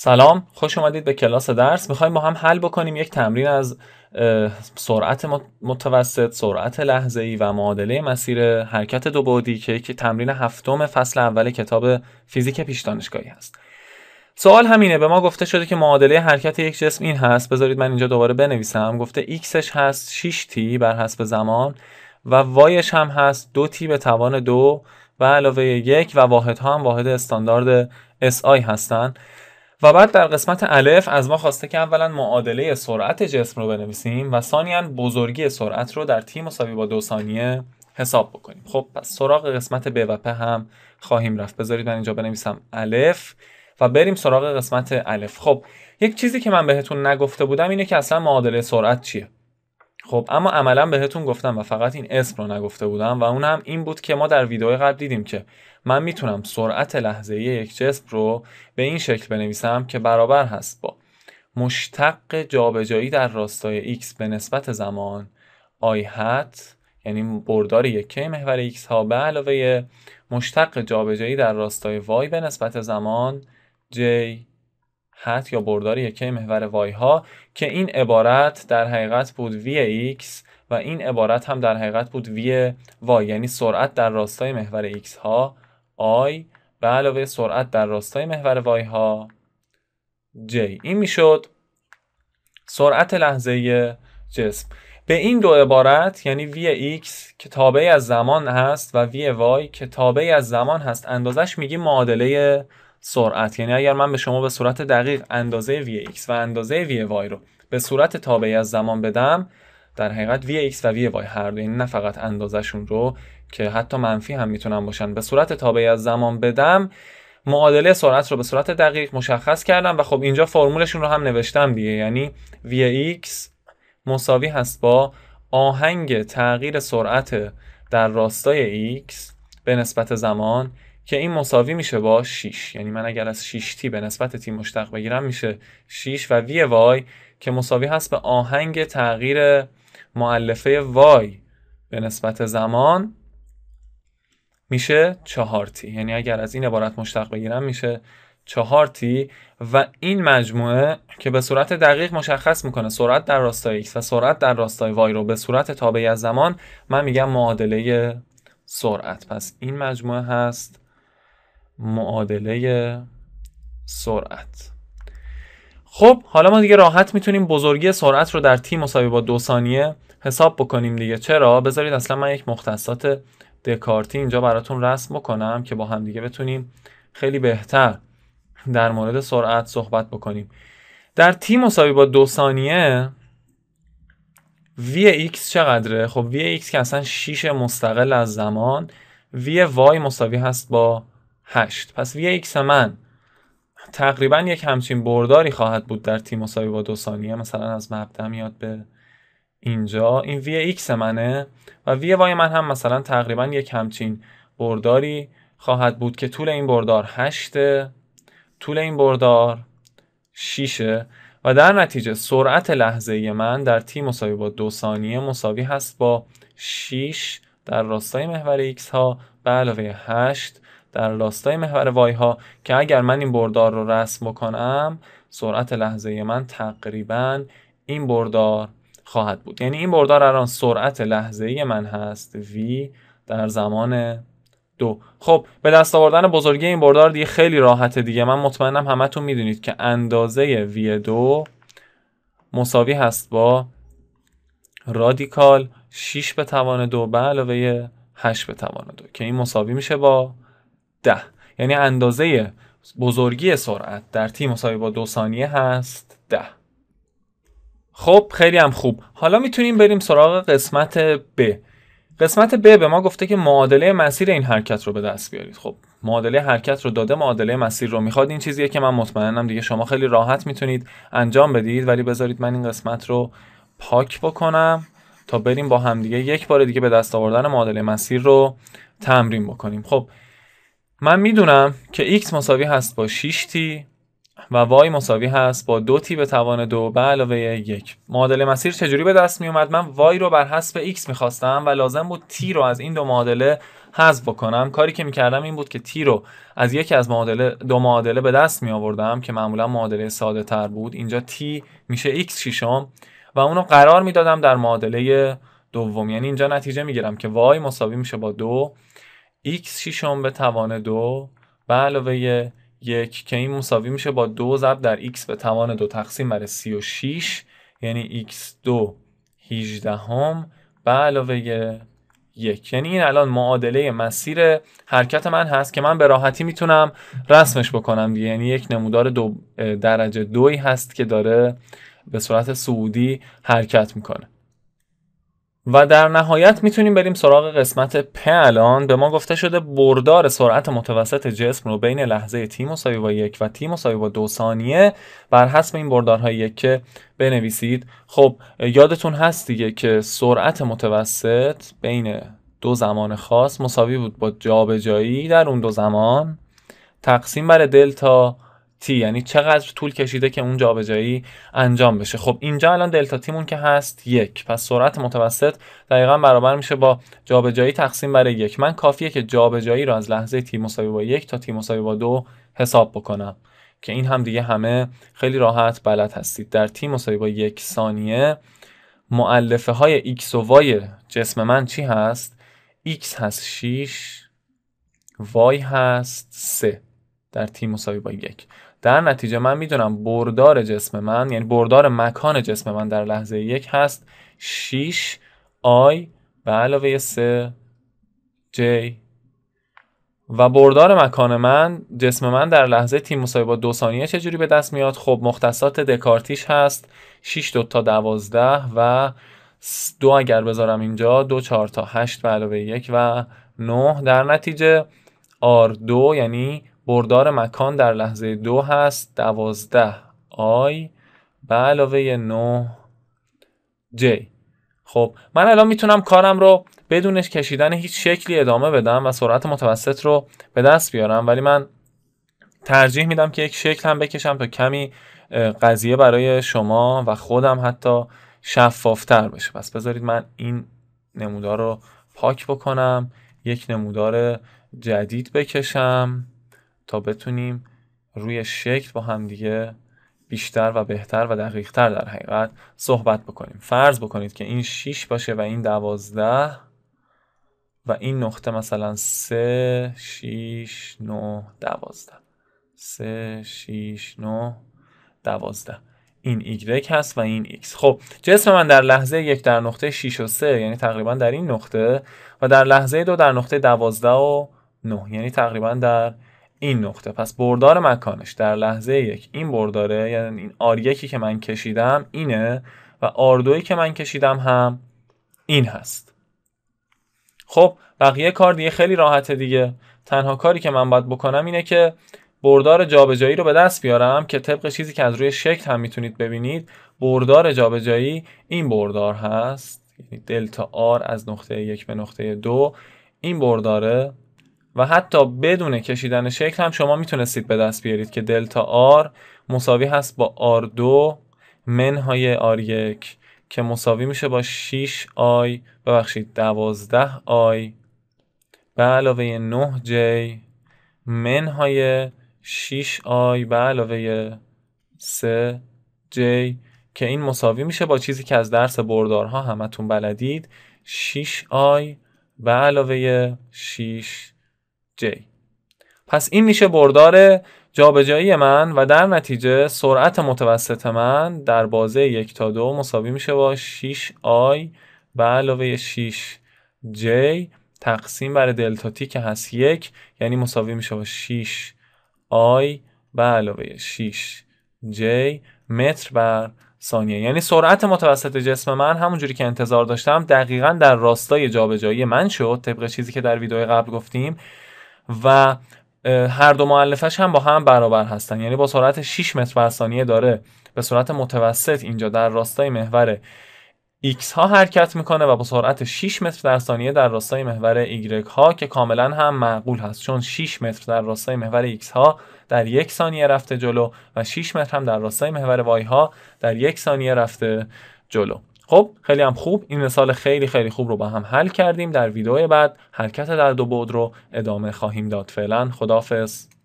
سلام خوش اومدید به کلاس درس میخوایم با هم حل بکنیم یک تمرین از سرعت متوسط سرعت لحظه ای و معادله مسیر حرکت دو بعدی که یک تمرین هفتم فصل اول کتاب فیزیک پیش دانشگاهی هست سوال همینه به ما گفته شده که معادله حرکت یک جسم این هست بذارید من اینجا دوباره بنویسم گفته ایکسش هست 6 تی بر حسب زمان و وایش هم هست دو تی به توان دو و علاوه یک و واحد هم واحد استاندارد SI هستند و بعد در قسمت الف از ما خواسته که اولا معادله سرعت جسم رو بنویسیم و ثانیا بزرگی سرعت رو در تیم مساوی با دو ثانیه حساب بکنیم خب پس سراغ قسمت ب و پ هم خواهیم رفت بذارید من اینجا بنویسم الف و بریم سراغ قسمت الف خب یک چیزی که من بهتون نگفته بودم اینه که اصلا معادله سرعت چیه خب اما عملا بهتون گفتم و فقط این اسم رو نگفته بودم و اون هم این بود که ما در ویدئوی قبل دیدیم که من میتونم سرعت لحظه یک جسم رو به این شکل بنویسم که برابر هست با مشتق جابجایی در راستای x به نسبت زمان آی یعنی بردار یکی محور x ها به علاوه مشتق جابجایی در راستای وای به نسبت زمان j یا بردار یکه محور وای ها که این عبارت در حقیقت بود وی ایکس و این عبارت هم در حقیقت بود وی وای یعنی سرعت در راستای محور ایکس ها آی به علاوه سرعت در راستای محور وای ها جی این میشد سرعت لحظه جسم به این دو عبارت یعنی وی ایکس که تابعی از زمان هست و وی وای که تابعی از زمان هست اندازش میگی معادله سرعت یعنی اگر من به شما به صورت دقیق اندازه vx و اندازه vy رو به صورت تابعی از زمان بدم در حقیقت vx و vy هر دو یعنی نه فقط اندازهشون رو که حتی منفی هم میتونن باشن به صورت تابعی از زمان بدم معادله سرعت رو به صورت دقیق مشخص کردم و خب اینجا فرمولشون رو هم نوشتم دیگه یعنی vx مساوی هست با آهنگ تغییر سرعت در راستای x به نسبت زمان که این مساوی میشه با 6 یعنی من اگر از 6 تی به نسبت تی مشتق بگیرم میشه 6 و وی وای که مساوی هست به آهنگ تغییر معلفه وای به نسبت زمان میشه 4 تی یعنی اگر از این عبارت مشتق بگیرم میشه 4 تی و این مجموعه که به صورت دقیق مشخص میکنه سرعت در راستای x و سرعت در راستای وای رو به صورت تابعی از زمان من میگم معادله سرعت پس این مجموعه هست معادله سرعت خب حالا ما دیگه راحت میتونیم بزرگی سرعت رو در تی مساوی با دو ثانیه حساب بکنیم دیگه چرا بذارید اصلا من یک مختصات دکارتی اینجا براتون رسم بکنم که با هم دیگه بتونیم خیلی بهتر در مورد سرعت صحبت بکنیم در تی مساوی با دو ثانیه وی x چقدره؟ خب وی x که اصلا 6 مستقل از زمان وی وای مساوی هست با 8 پس وی ایکس من تقریبا یک همچین برداری خواهد بود در تیم مساوی با دو ثانیه مثلا از مبدا میاد به اینجا این وی ایکس منه و وی وای من هم مثلا تقریبا یک همچین برداری خواهد بود که طول این بردار 8 طول این بردار 6 و در نتیجه سرعت لحظه من در تی مساوی با دو ثانیه مساوی هست با 6 در راستای محور ایکس ها به علاوه 8 در راستای محور وای ها که اگر من این بردار رو رسم بکنم سرعت لحظه من تقریبا این بردار خواهد بود یعنی این بردار الان سرعت لحظه من هست v در زمان دو خب به دست آوردن بزرگی این بردار دیگه خیلی راحته دیگه من مطمئنم همتون میدونید که اندازه v 2 مساوی هست با رادیکال 6 به توان دو به علاوه 8 به توان دو که این مساوی میشه با یعنی اندازه بزرگی سرعت در تی مساوی با دو ثانیه هست ده خب خیلی هم خوب حالا میتونیم بریم سراغ قسمت ب قسمت ب به ما گفته که معادله مسیر این حرکت رو به دست بیارید خب معادله حرکت رو داده معادله مسیر رو میخواد این چیزیه که من مطمئنم دیگه شما خیلی راحت میتونید انجام بدید ولی بذارید من این قسمت رو پاک بکنم تا بریم با همدیگه یک بار دیگه به دست آوردن معادله مسیر رو تمرین بکنیم خب من میدونم که x مساوی هست با 6 تی و y مساوی هست با دو تی به توان 2 به علاوه 1 معادله مسیر چجوری به دست می اومد من y رو بر حسب x میخواستم و لازم بود t رو از این دو معادله حذف بکنم کاری که میکردم این بود که تی رو از یکی از معادله دو معادله به دست می آوردم که معمولا معادله ساده تر بود اینجا t میشه x شیشم و اونو قرار میدادم در معادله دوم یعنی اینجا نتیجه میگیرم که وای مساوی میشه با دو x 6 به توان دو به علاوه یک که این مساوی میشه با دو ضرب در x به توان دو تقسیم بر 36 یعنی x2 18 هم به علاوه یک یعنی این الان معادله مسیر حرکت من هست که من به راحتی میتونم رسمش بکنم دیگه یعنی یک نمودار دو درجه دوی هست که داره به صورت سعودی حرکت میکنه و در نهایت میتونیم بریم سراغ قسمت پ الان به ما گفته شده بردار سرعت متوسط جسم رو بین لحظه تی مساوی با یک و تی مساوی با دو ثانیه بر حسب این بردارهایی که بنویسید خب یادتون هست دیگه که سرعت متوسط بین دو زمان خاص مساوی بود با جابجایی در اون دو زمان تقسیم بر دلتا تی یعنی چقدر طول کشیده که اون جابجایی انجام بشه خب اینجا الان دلتا تیمون که هست یک پس سرعت متوسط دقیقا برابر میشه با جابجایی تقسیم بر یک من کافیه که جابجایی را از لحظه تی مساوی با یک تا تی مساوی با دو حساب بکنم که این هم دیگه همه خیلی راحت بلد هستید در تی مساوی با یک ثانیه معلفه های ایکس و وای جسم من چی هست x هست 6 وای هست 3 در تی مساوی با یک در نتیجه من میدونم بردار جسم من یعنی بردار مکان جسم من در لحظه یک هست 6 آی به علاوه 3 J و بردار مکان من جسم من در لحظه تیم مساوی با دو ثانیه چجوری به دست میاد خب مختصات دکارتیش هست 6 دو تا 12 و دو اگر بذارم اینجا دو چهار تا 8 به علاوه یک و 9 در نتیجه R2 یعنی بردار مکان در لحظه دو هست دوازده آی به علاوه نو جی خب من الان میتونم کارم رو بدونش کشیدن هیچ شکلی ادامه بدم و سرعت متوسط رو به دست بیارم ولی من ترجیح میدم که یک شکل هم بکشم تا کمی قضیه برای شما و خودم حتی شفافتر بشه پس بذارید من این نمودار رو پاک بکنم یک نمودار جدید بکشم تا بتونیم روی شکل با همدیگه بیشتر و بهتر و دقیقتر در حقیقت صحبت بکنیم فرض بکنید که این 6 باشه و این 12 و این نقطه مثلا 3 6 9 12 3 6 9 12 این Y هست و این X خب جسم من در لحظه یک در نقطه 6 و 3 یعنی تقریبا در این نقطه و در لحظه دو در نقطه 12 و 9 یعنی تقریبا در این نقطه پس بردار مکانش در لحظه یک این برداره یعنی این آر که من کشیدم اینه و آردویی که من کشیدم هم این هست خب بقیه کار دیگه خیلی راحته دیگه تنها کاری که من باید بکنم اینه که بردار جابجایی رو به دست بیارم که طبق چیزی که از روی شکل هم میتونید ببینید بردار جابجایی این بردار هست یعنی دلتا آر از نقطه یک به نقطه دو این برداره و حتی بدون کشیدن شکل هم شما میتونستید به دست بیارید که دلتا آر مساوی هست با آر دو منهای آر یک که مساوی میشه با 6 آی ببخشید 12 آی به علاوه 9 جی منهای 6 آی به علاوه 3 جی که این مساوی میشه با چیزی که از درس بردارها همتون بلدید 6 آی به علاوه 6 J پس این میشه بردار جابجایی من و در نتیجه سرعت متوسط من در بازه یک تا دو مساوی میشه با 6 آی به علاوه 6j تقسیم بر دلتا تی که هست یک یعنی مساوی میشه با 6 آی به علاوه 6j متر بر ثانیه یعنی سرعت متوسط جسم من همونجوری که انتظار داشتم دقیقا در راستای جابجایی من شد طبق چیزی که در ویدیو قبل گفتیم و هر دو معلفش هم با هم برابر هستن یعنی با سرعت 6 متر بر ثانیه داره به سرعت متوسط اینجا در راستای محور X ها حرکت میکنه و با سرعت 6 متر در ثانیه در راستای محور Y ها که کاملا هم معقول هست چون 6 متر در راستای محور X ها در یک ثانیه رفته جلو و 6 متر هم در راستای محور Y ها در یک ثانیه رفته جلو خب خیلی هم خوب این مثال خیلی خیلی خوب رو با هم حل کردیم در ویدیو بعد حرکت در دو بود رو ادامه خواهیم داد فعلا خداحافظ